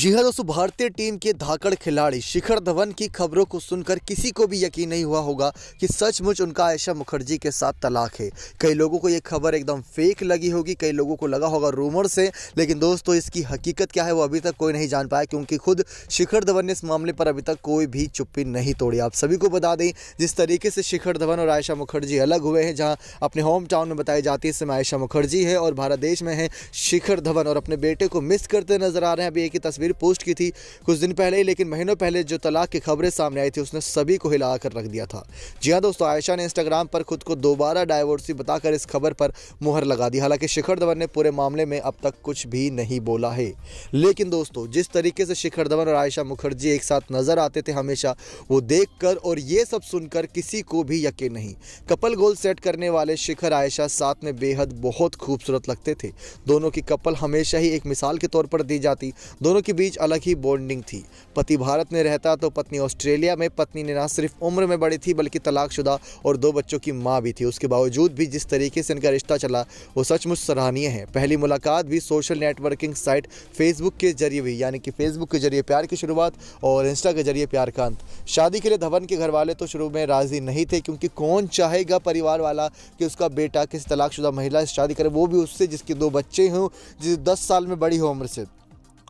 जी हाँ दोस्तों भारतीय टीम के धाकड़ खिलाड़ी शिखर धवन की खबरों को सुनकर किसी को भी यकीन नहीं हुआ होगा कि सचमुच उनका आयशा मुखर्जी के साथ तलाक है कई लोगों को ये खबर एकदम फेक लगी होगी कई लोगों को लगा होगा रूमर से लेकिन दोस्तों इसकी हकीकत क्या है वो अभी तक कोई नहीं जान पाया क्योंकि खुद शिखर धवन ने इस मामले पर अभी तक कोई भी चुप्पी नहीं तोड़ी आप सभी को बता दें जिस तरीके से शिखर धवन और आयशा मुखर्जी अलग हुए हैं जहाँ अपने होम टाउन में बताई जाती है इसमें आयशा मुखर्जी है और भारत देश में है शिखर धवन और अपने बेटे को मिस करते नजर आ रहे हैं अभी एक ही तस्वीर तस्वीर पोस्ट की थी कुछ दिन पहले ही लेकिन महीनों पहले जो तलाक की खबरें सामने आई थी उसने सभी को हिला कर रख दिया था जी हाँ दोस्तों आयशा ने इंस्टाग्राम पर खुद को दोबारा डाइवोर्सी बताकर इस खबर पर मुहर लगा दी हालांकि शिखर धवन ने पूरे मामले में अब तक कुछ भी नहीं बोला है लेकिन दोस्तों जिस तरीके से शिखर धवन और आयशा मुखर्जी एक साथ नजर आते थे हमेशा वो देख और ये सब सुनकर किसी को भी यकीन नहीं कपल गोल सेट करने वाले शिखर आयशा साथ में बेहद बहुत खूबसूरत लगते थे दोनों की कपल हमेशा ही एक मिसाल के तौर पर दी जाती दोनों के बीच अलग ही बॉन्डिंग थी पति भारत में रहता तो पत्नी ऑस्ट्रेलिया में पत्नी ने ना सिर्फ उम्र में बड़ी थी बल्कि तलाकशुदा और दो बच्चों की माँ भी थी उसके बावजूद भी जिस तरीके से इनका रिश्ता चला वो सचमुच सराहनीय है पहली मुलाकात भी सोशल नेटवर्किंग साइट फेसबुक के जरिए हुई यानी कि फेसबुक के जरिए प्यार की शुरुआत और इंस्टा के जरिए प्यार का अंत शादी के लिए धवन के घर वाले तो शुरू में राज़ी नहीं थे क्योंकि कौन चाहेगा परिवार वाला कि उसका बेटा किसी तलाकशुदा महिला से शादी करे वो भी उससे जिसके दो बच्चे हों जिस दस साल में बड़ी हो उम्र से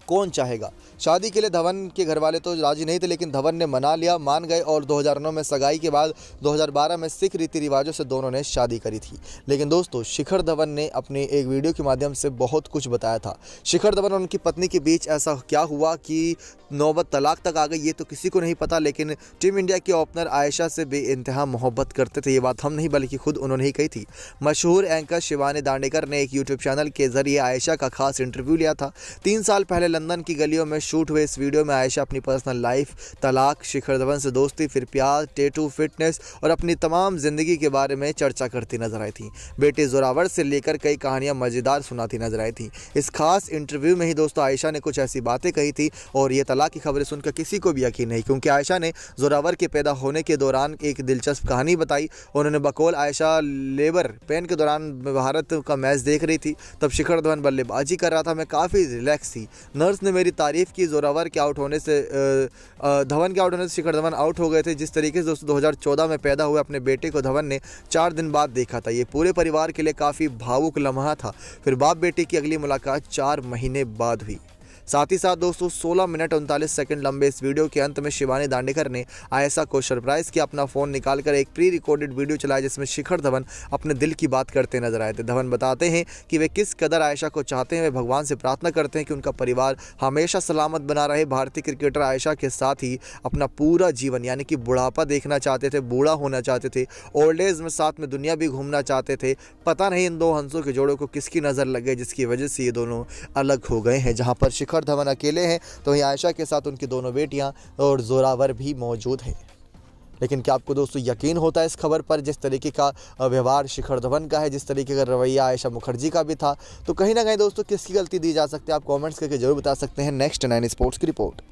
कौन चाहेगा शादी के लिए धवन के घर वाले तो राजी नहीं थे लेकिन धवन ने मना लिया मान गए और 2009 में सगाई के बाद 2012 में सिख रीति रिवाजों से दोनों ने शादी करी थी लेकिन दोस्तों शिखर धवन ने अपने एक वीडियो के माध्यम से बहुत कुछ बताया था शिखर धवन और उनकी पत्नी के बीच ऐसा क्या हुआ कि नौबत तलाक तक आ गई ये तो किसी को नहीं पता लेकिन टीम इंडिया के ओपनर आयशा से बेानतहा मोहब्बत करते थे ये बात हम नहीं बल्कि खुद उन्होंने ही कही थी मशहूर एंकर शिवानी दांडेकर ने एक यूट्यूब चैनल के जरिए आयशा का खास इंटरव्यू लिया था तीन साल पहले लंदन की गलियों में शूट हुए इस वीडियो में आयशा अपनी पर्सनल लाइफ तलाक शिखर धवन से दोस्ती फिर प्यार टेटू फिटनेस और अपनी तमाम ज़िंदगी के बारे में चर्चा करती नजर आई थी बेटे जोरावर से लेकर कई कहानियां मज़ेदार सुनाती नजर आई थी इस खास इंटरव्यू में ही दोस्तों आयशा ने कुछ ऐसी बातें कही थी और ये तलाक की खबरें सुनकर किसी को भी यकीन नहीं क्योंकि आयशा ने जोरावर के पैदा होने के दौरान एक दिलचस्प कहानी बताई उन्होंने बकौल आयशा लेबर पेन के दौरान भारत का मैच देख रही थी तब शिखर धवन बल्लेबाजी कर रहा था मैं काफ़ी रिलैक्स थी न नर्स ने मेरी तारीफ़ की जोरावर के आउट होने से धवन के आउट होने से शिखर धवन आउट हो गए थे जिस तरीके से दोस्तों 2014 में पैदा हुए अपने बेटे को धवन ने चार दिन बाद देखा था ये पूरे परिवार के लिए काफ़ी भावुक लम्हा था फिर बाप बेटे की अगली मुलाकात चार महीने बाद हुई साथ ही साथ दोस्तों सोलह मिनट उनतालीस सेकेंड लंबे इस वीडियो के अंत में शिवानी दांडेकर ने ऐसा को सरप्राइज किया अपना फ़ोन निकालकर एक प्री रिकॉर्डेड वीडियो चलाया जिसमें शिखर धवन अपने दिल की बात करते नजर आए थे धवन बताते हैं कि वे किस कदर आयशा को चाहते हैं वे भगवान से प्रार्थना करते हैं कि उनका परिवार हमेशा सलामत बना रहे भारतीय क्रिकेटर आयशा के साथ ही अपना पूरा जीवन यानी कि बुढ़ापा देखना चाहते थे बूढ़ा होना चाहते थे ओल्ड एज में साथ में दुनिया भी घूमना चाहते थे पता नहीं इन दो हंसों के जोड़ों को किसकी नज़र लग गई जिसकी वजह से ये दोनों अलग हो गए हैं जहाँ पर शिखर शिखर धवन अकेले हैं तो वहीं आयशा के साथ उनकी दोनों बेटियाँ और जोरावर भी मौजूद हैं लेकिन क्या आपको दोस्तों यकीन होता है इस खबर पर जिस तरीके का व्यवहार शिखर धवन का है जिस तरीके का रवैया आयशा मुखर्जी का भी था तो कहीं ना कहीं दोस्तों किसकी गलती दी जा सकती है आप कमेंट्स करके जरूर बता सकते हैं नेक्स्ट नाइन स्पोर्ट्स की रिपोर्ट